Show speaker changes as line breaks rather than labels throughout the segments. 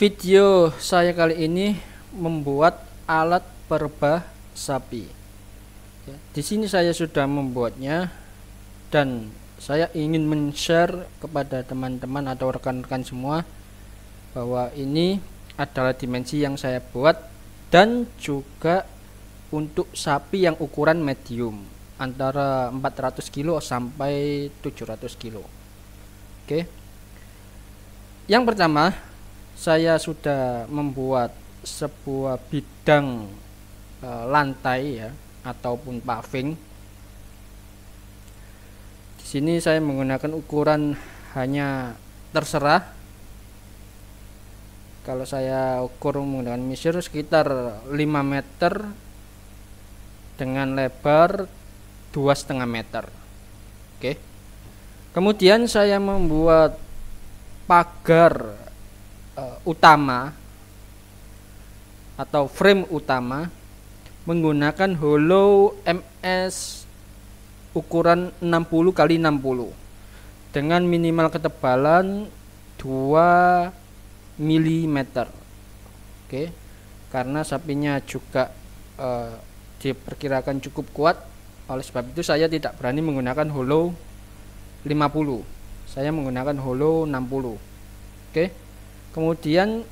Video saya kali ini membuat alat perbah sapi. Ya, di sini saya sudah membuatnya dan saya ingin men-share kepada teman-teman atau rekan-rekan semua bahwa ini adalah dimensi yang saya buat dan juga untuk sapi yang ukuran medium antara 400 kilo sampai 700 kilo. Oke. Yang pertama, saya sudah membuat sebuah bidang e, lantai ya ataupun paving di sini saya menggunakan ukuran hanya terserah kalau saya ukur menggunakan measure sekitar 5 meter dengan lebar dua setengah meter oke kemudian saya membuat pagar uh, utama atau frame utama menggunakan hollow MS ukuran 60 kali 60 dengan minimal ketebalan 2 mm oke okay. karena sapinya juga uh, diperkirakan cukup kuat oleh sebab itu saya tidak berani menggunakan hollow 50 saya menggunakan hollow 60 oke okay kemudian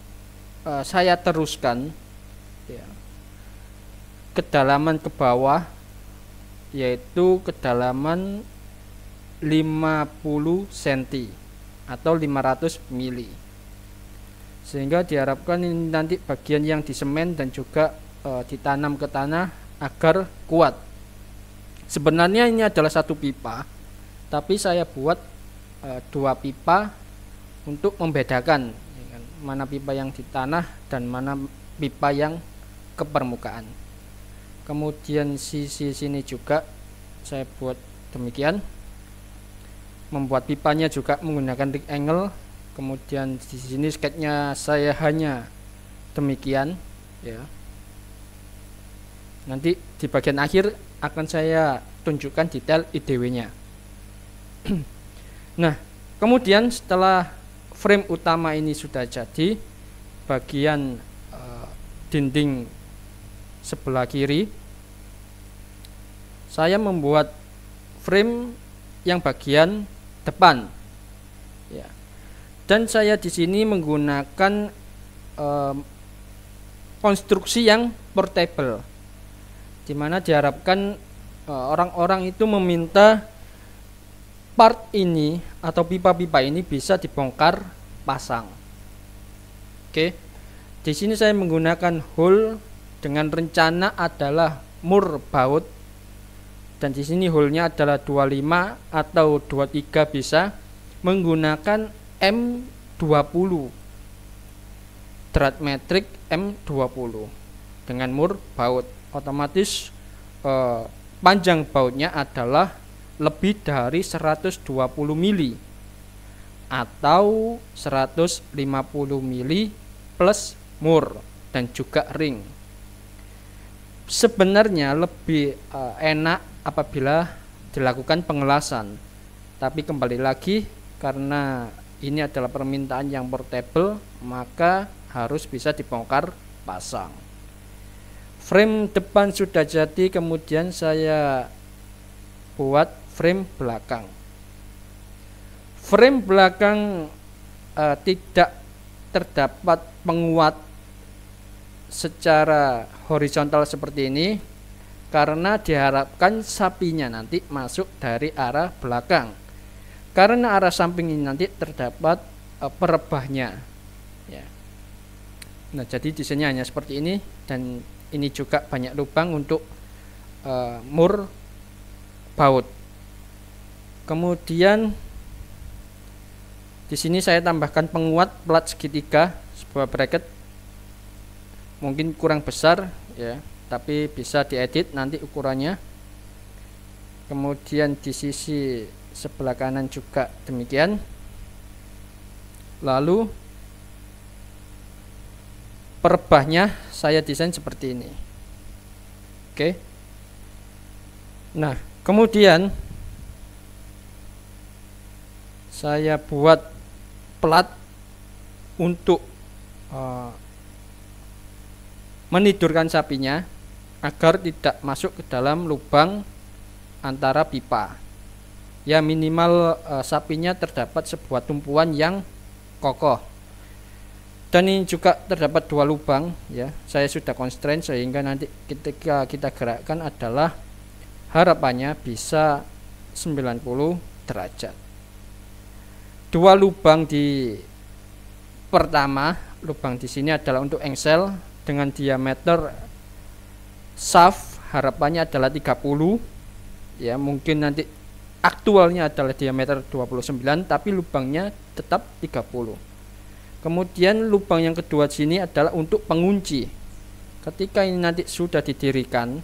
uh, saya teruskan ya, kedalaman ke bawah yaitu kedalaman 50 cm atau 500 mili sehingga diharapkan ini nanti bagian yang disemen dan juga e, ditanam ke tanah agar kuat sebenarnya ini adalah satu pipa tapi saya buat e, dua pipa untuk membedakan mana pipa yang di tanah dan mana pipa yang ke permukaan kemudian sisi sini juga saya buat demikian membuat pipanya juga menggunakan angle. kemudian di sini sketnya saya hanya demikian ya nanti di bagian akhir akan saya tunjukkan detail IDW nya nah kemudian setelah frame utama ini sudah jadi bagian uh, dinding sebelah kiri saya membuat frame yang bagian depan ya dan saya di sini menggunakan uh, konstruksi yang portable dimana diharapkan eh, orang-orang uh, itu meminta part ini atau pipa-pipa ini bisa dibongkar pasang. Oke. Di sini saya menggunakan hole dengan rencana adalah mur baut dan di sini hole-nya adalah 25 atau 23 bisa menggunakan M20 drat metrik M20 dengan mur baut otomatis eh, panjang bautnya adalah lebih dari 120 mili atau 150 mili plus mur dan juga ring. Sebenarnya lebih eh, enak apabila dilakukan pengelasan. Tapi kembali lagi karena ini adalah permintaan yang portable, maka harus bisa dibongkar pasang. Frame depan sudah jadi, kemudian saya buat frame belakang. Frame belakang e, tidak terdapat penguat secara horizontal seperti ini karena diharapkan sapinya nanti masuk dari arah belakang. Karena arah samping ini nanti terdapat eh, perebahnya. Ya. Nah, jadi desainnya hanya seperti ini dan ini juga banyak lubang untuk uh, mur baut kemudian di sini saya tambahkan penguat plat segitiga sebuah bracket mungkin kurang besar ya tapi bisa diedit nanti ukurannya kemudian di sisi sebelah kanan juga demikian lalu perbahnya saya desain seperti ini oke nah kemudian saya buat plat untuk uh, menidurkan sapinya agar tidak masuk ke dalam lubang antara pipa ya minimal uh, sapinya terdapat sebuah tumpuan yang kokoh dan ini juga terdapat dua lubang ya saya sudah constraint sehingga nanti ketika kita gerakkan adalah harapannya bisa 90 derajat dua lubang di pertama lubang di sini adalah untuk engsel dengan diameter shaft harapannya adalah 30 ya mungkin nanti aktualnya adalah diameter 29 tapi lubangnya tetap 30 kemudian lubang yang kedua sini adalah untuk pengunci ketika ini nanti sudah didirikan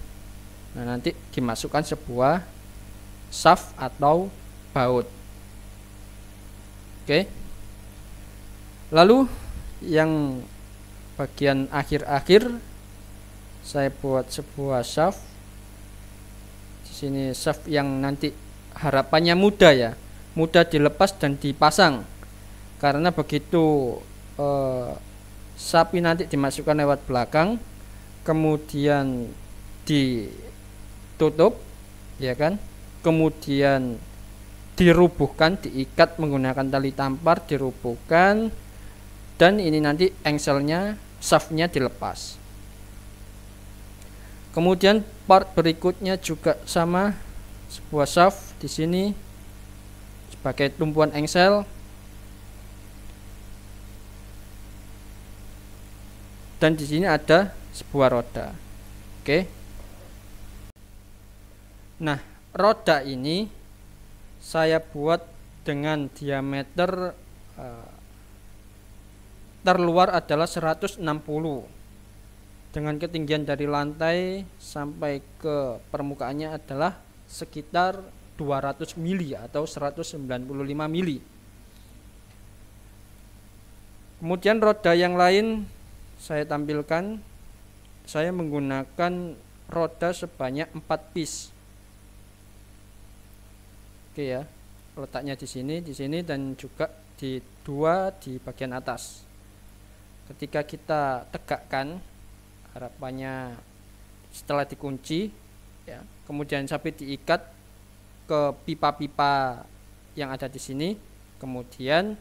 nah nanti dimasukkan sebuah shaft atau baut Oke. Okay. Lalu yang bagian akhir-akhir saya buat sebuah shaft. Di sini shaft yang nanti harapannya mudah ya. Mudah dilepas dan dipasang. Karena begitu eh, sapi nanti dimasukkan lewat belakang kemudian ditutup ya kan kemudian dirubuhkan, diikat menggunakan tali tampar, dirubuhkan dan ini nanti engselnya, shaftnya dilepas. Kemudian part berikutnya juga sama sebuah shaft di sini sebagai tumpuan engsel dan di sini ada sebuah roda. Oke. Nah, roda ini saya buat dengan diameter eh, terluar adalah 160 dengan ketinggian dari lantai sampai ke permukaannya adalah sekitar 200 mili atau 195 mili kemudian roda yang lain saya tampilkan saya menggunakan roda sebanyak 4 piece oke ya letaknya di sini di sini dan juga di dua di bagian atas ketika kita tegakkan harapannya setelah dikunci ya kemudian sapi diikat ke pipa-pipa yang ada di sini kemudian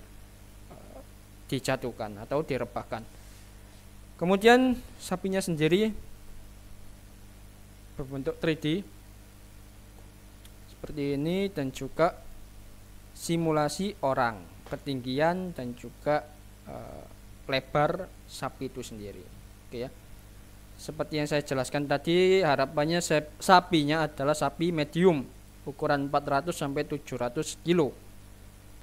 eh, dijatuhkan atau direbahkan kemudian sapinya sendiri berbentuk 3D seperti ini dan juga simulasi orang ketinggian dan juga e, lebar sapi itu sendiri oke ya seperti yang saya jelaskan tadi harapannya sapinya adalah sapi medium ukuran 400 sampai 700 kilo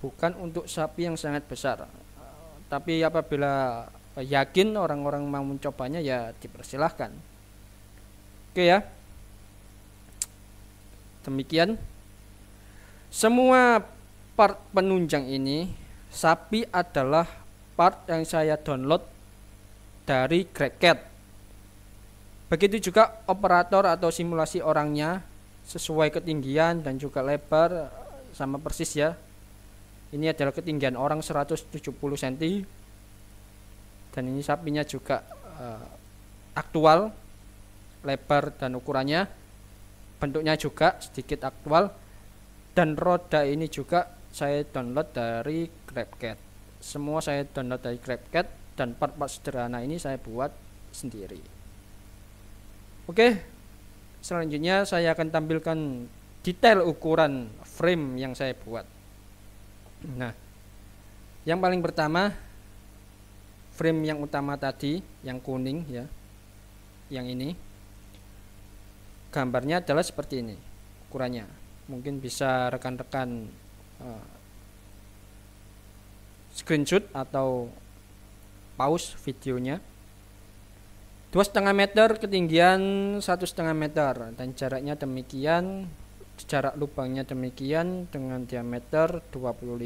bukan untuk sapi yang sangat besar tapi apabila yakin orang-orang mau mencobanya ya dipersilahkan oke ya Demikian semua part penunjang ini sapi adalah part yang saya download dari GrabCAD. Begitu juga operator atau simulasi orangnya sesuai ketinggian dan juga lebar eh, sama persis ya. Ini adalah ketinggian orang 170 cm. Dan ini sapinya juga uh, aktual lebar dan ukurannya bentuknya juga sedikit aktual dan roda ini juga saya download dari GrabCat semua saya download dari GrabCat dan part-part sederhana ini saya buat sendiri oke selanjutnya saya akan tampilkan detail ukuran frame yang saya buat nah yang paling pertama frame yang utama tadi yang kuning ya yang ini gambarnya adalah seperti ini ukurannya mungkin bisa rekan-rekan uh, screenshot atau pause videonya dua setengah meter ketinggian satu setengah meter dan jaraknya demikian jarak lubangnya demikian dengan diameter 25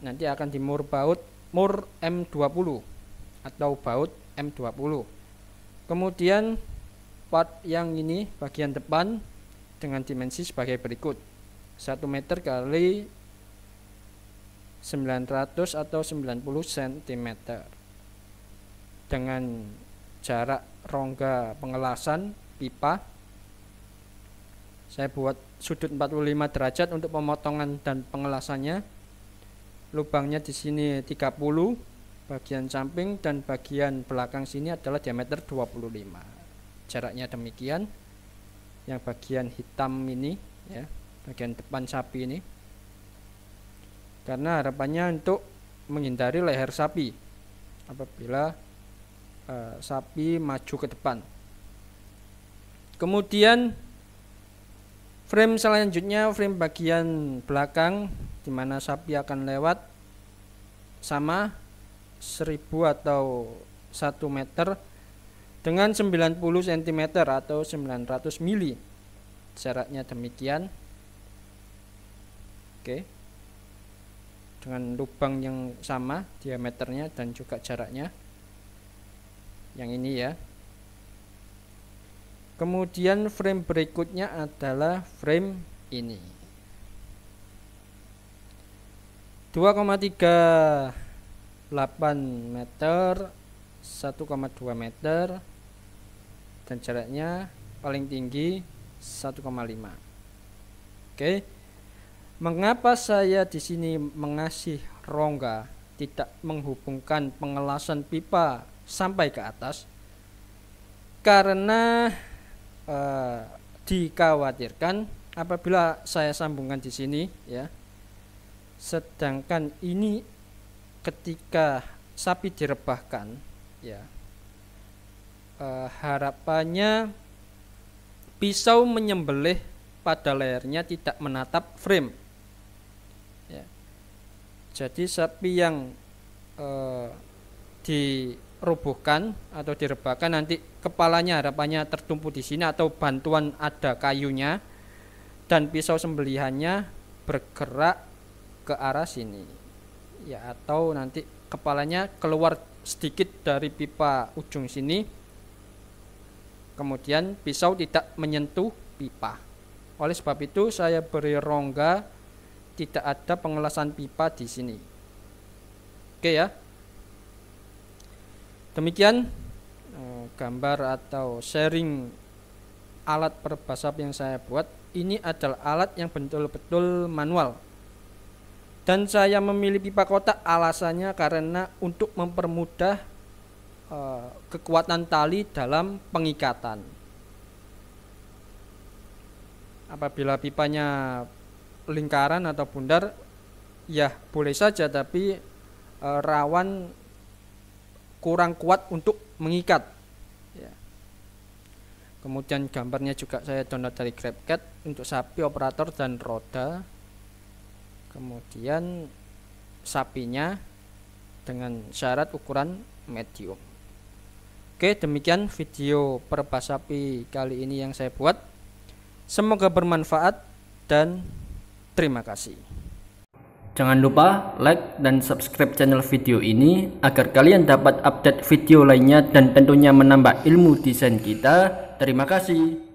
nanti akan dimur baut mur M20 atau baut M20 kemudian part yang ini bagian depan dengan dimensi sebagai berikut 1 meter kali 900 atau 90 cm dengan jarak rongga pengelasan pipa saya buat sudut 45 derajat untuk pemotongan dan pengelasannya lubangnya di sini 30 bagian samping dan bagian belakang sini adalah diameter 25 jaraknya demikian yang bagian hitam ini ya bagian depan sapi ini karena harapannya untuk menghindari leher sapi apabila e, sapi maju ke depan kemudian frame selanjutnya frame bagian belakang di mana sapi akan lewat sama 1000 atau 1 meter dengan 90 cm atau 900 mili. Jaraknya demikian. Oke. Dengan lubang yang sama diameternya dan juga jaraknya. Yang ini ya. Kemudian frame berikutnya adalah frame ini. 2,38 meter 1,2 meter dan jaraknya paling tinggi 1,5 oke okay. mengapa saya di sini mengasih rongga tidak menghubungkan pengelasan pipa sampai ke atas karena eh, dikhawatirkan apabila saya sambungkan di sini ya sedangkan ini ketika sapi direbahkan ya uh, harapannya pisau menyembelih pada layarnya tidak menatap frame. Ya. Jadi sapi yang uh, atau direbahkan nanti kepalanya harapannya tertumpu di sini atau bantuan ada kayunya dan pisau sembelihannya bergerak ke arah sini ya atau nanti kepalanya keluar sedikit dari pipa ujung sini Kemudian pisau tidak menyentuh pipa. Oleh sebab itu saya beri rongga tidak ada pengelasan pipa di sini. Oke ya. Demikian eh, gambar atau sharing alat perbasap yang saya buat. Ini adalah alat yang betul-betul manual. Dan saya memilih pipa kotak alasannya karena untuk mempermudah Eh, kekuatan tali dalam pengikatan. Apabila pipanya lingkaran atau bundar, ya boleh saja, tapi e, rawan kurang kuat untuk mengikat. Ya. Kemudian gambarnya juga saya download dari grabcat untuk sapi operator dan roda. Kemudian sapinya dengan syarat ukuran medium. Oke, demikian video perebas sapi kali ini yang saya buat. Semoga bermanfaat dan terima kasih. Jangan lupa like dan subscribe channel video ini agar kalian dapat update video lainnya dan tentunya menambah ilmu desain kita. Terima kasih.